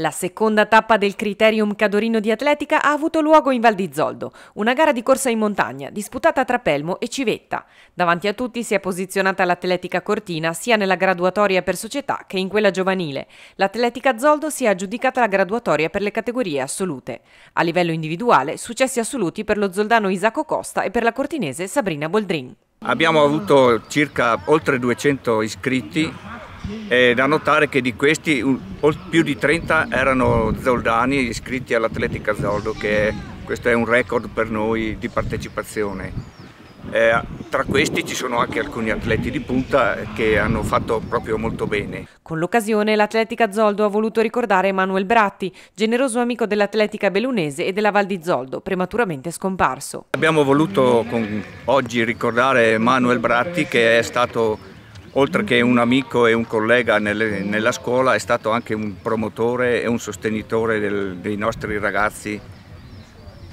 La seconda tappa del Criterium Cadorino di Atletica ha avuto luogo in Val di Zoldo, una gara di corsa in montagna disputata tra Pelmo e Civetta. Davanti a tutti si è posizionata l'Atletica Cortina sia nella graduatoria per società che in quella giovanile. L'Atletica Zoldo si è aggiudicata la graduatoria per le categorie assolute. A livello individuale, successi assoluti per lo zoldano Isacco Costa e per la cortinese Sabrina Boldrin. Abbiamo avuto circa oltre 200 iscritti è da notare che di questi più di 30 erano zoldani iscritti all'Atletica Zoldo, che è, questo è un record per noi di partecipazione. Eh, tra questi ci sono anche alcuni atleti di punta che hanno fatto proprio molto bene. Con l'occasione l'Atletica Zoldo ha voluto ricordare Emanuele Bratti, generoso amico dell'Atletica Belunese e della Val di Zoldo, prematuramente scomparso. Abbiamo voluto con, oggi ricordare Emanuele Bratti che è stato oltre che un amico e un collega nelle, nella scuola, è stato anche un promotore e un sostenitore del, dei nostri ragazzi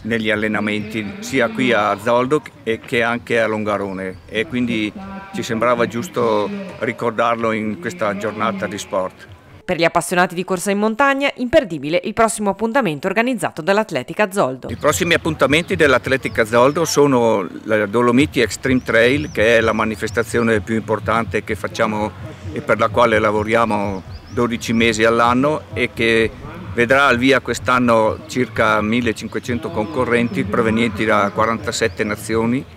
negli allenamenti sia qui a Zoldo che anche a Longarone e quindi ci sembrava giusto ricordarlo in questa giornata di sport. Per gli appassionati di corsa in montagna, imperdibile il prossimo appuntamento organizzato dall'Atletica Zoldo. I prossimi appuntamenti dell'Atletica Zoldo sono la Dolomiti Extreme Trail, che è la manifestazione più importante che facciamo e per la quale lavoriamo 12 mesi all'anno e che vedrà al via quest'anno circa 1500 concorrenti provenienti da 47 nazioni